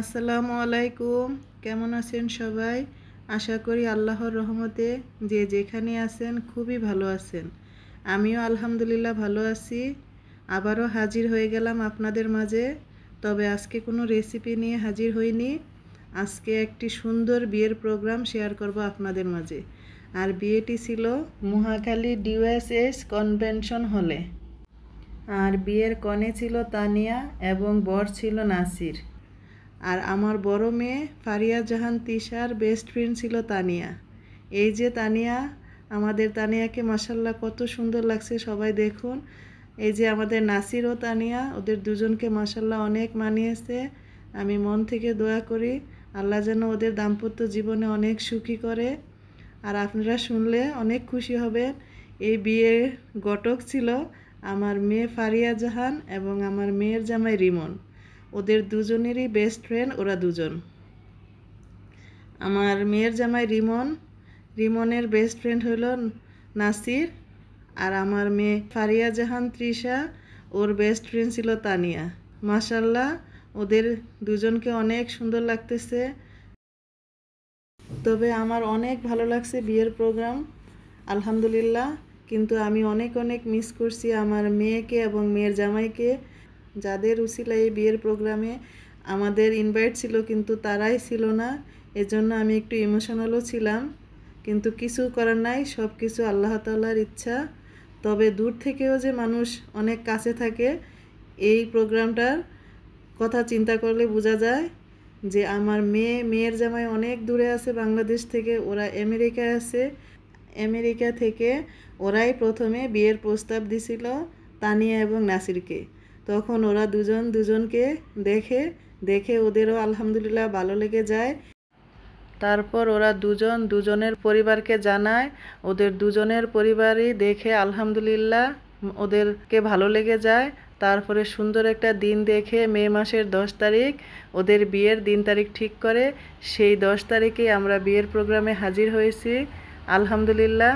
আসসালামু আলাইকুম কেমন আছেন সবাই আশা করি আল্লাহর রহমতে যে যেখানে আছেন খুবই ভালো আছেন আমিও আলহামদুলিল্লাহ ভালো আছি আবারও হাজির হয়ে গেলাম আপনাদের মাঝে তবে আজকে কোনো রেসিপি নিয়ে হাজির হইনি আজকে একটি সুন্দর বিয়ের প্রোগ্রাম শেয়ার করব আপনাদের মাঝে আর বিয়েটি ছিল মহাখালী ডিউএসএস কনভেনশন হলে আর বিয়ের কনে ছিল তানিয়া এবং বর ছিল নাসির আর আমার বড় মেয়ে ফারিয়া জাহান তিশার বেস্ট ফ্রেন্ড ছিল তানিয়া এই যে তানিয়া আমাদের তানিয়াকে মাসাল্লাহ কত সুন্দর লাগছে সবাই দেখুন এই যে আমাদের নাসির ও তানিয়া ওদের দুজনকে মাসাল্লাহ অনেক মানিয়েছে আমি মন থেকে দোয়া করি আল্লাহ যেন ওদের দাম্পত্য জীবনে অনেক সুখী করে আর আপনারা শুনলে অনেক খুশি হবেন এই বিয়ের ঘটক ছিল আমার মেয়ে ফারিয়া জাহান এবং আমার মেয়ের জামাই রিমন ওদের দুজনেরই বেস্ট ফ্রেন্ড ওরা দুজন আমার মেয়ের জামাই রিমন রিমনের বেস্ট ফ্রেন্ড হলো নাসির আর আমার মেয়ে ফারিয়া জাহান তৃষা ওর বেস্ট ফ্রেন্ড ছিল তানিয়া মাসাল্লাহ ওদের দুজনকে অনেক সুন্দর লাগতেছে তবে আমার অনেক ভালো লাগছে বিয়ের প্রোগ্রাম আলহামদুলিল্লাহ কিন্তু আমি অনেক অনেক মিস করছি আমার মেয়েকে এবং মেয়ের জামাইকে যাদের উসিলায় এই বিয়ের প্রোগ্রামে আমাদের ইনভাইট ছিল কিন্তু তারাই ছিল না এজন্য আমি একটু ইমোশনালও ছিলাম কিন্তু কিছু করার নাই সব কিছু আল্লাহ তাল্লার ইচ্ছা তবে দূর থেকেও যে মানুষ অনেক কাছে থাকে এই প্রোগ্রামটার কথা চিন্তা করলে বোঝা যায় যে আমার মেয়ে মেয়ের জামাই অনেক দূরে আছে বাংলাদেশ থেকে ওরা আমেরিকায় আছে আমেরিকা থেকে ওরাই প্রথমে বিয়ের প্রস্তাব দিছিল তানিয়া এবং নাসিরকে তখন ওরা দুজন দুজনকে দেখে দেখে ওদেরও আলহামদুলিল্লাহ ভালো লেগে যায় তারপর ওরা দুজন দুজনের পরিবারকে জানায় ওদের দুজনের পরিবারই দেখে আলহামদুলিল্লাহ ওদেরকে ভালো লেগে যায় তারপরে সুন্দর একটা দিন দেখে মে মাসের দশ তারিখ ওদের বিয়ের দিন তারিখ ঠিক করে সেই দশ তারিখেই আমরা বিয়ের প্রোগ্রামে হাজির হয়েছি আলহামদুলিল্লাহ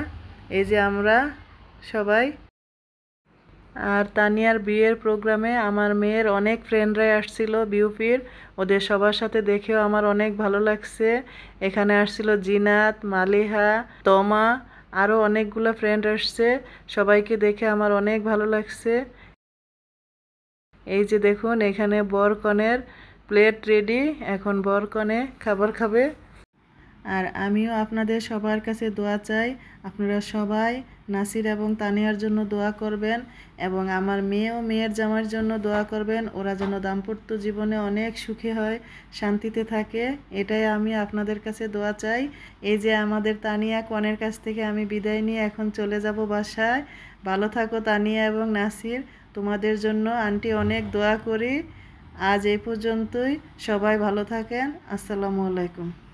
এই যে আমরা সবাই আর তানিয়ার বিয়ের প্রোগ্রামে আমার মেয়ের অনেক ফ্রেন্ডরাই আসছিল বিউপির ওদের সবার সাথে দেখেও আমার অনেক ভালো লাগছে এখানে আসছিল জিনাত মালিহা তমা আরও অনেকগুলো ফ্রেন্ড আসছে সবাইকে দেখে আমার অনেক ভালো লাগছে এই যে দেখুন এখানে বরকনের প্লেট রেডি এখন বরকনে খাবার খাবে আর আমিও আপনাদের সবার কাছে দোয়া চাই আপনারা সবাই নাসির এবং তানিয়ার জন্য দোয়া করবেন এবং আমার মেয়ে ও মেয়ের জামার জন্য দোয়া করবেন ওরা যেন দাম্পত্য জীবনে অনেক সুখে হয় শান্তিতে থাকে এটাই আমি আপনাদের কাছে দোয়া চাই এই যে আমাদের তানিয়া কনের কাছ থেকে আমি বিদায় নিয়ে এখন চলে যাব বাসায় ভালো থাকো তানিয়া এবং নাসির তোমাদের জন্য আন্টি অনেক দোয়া করি আজ এই পর্যন্তই সবাই ভালো থাকেন আসসালামু আলাইকুম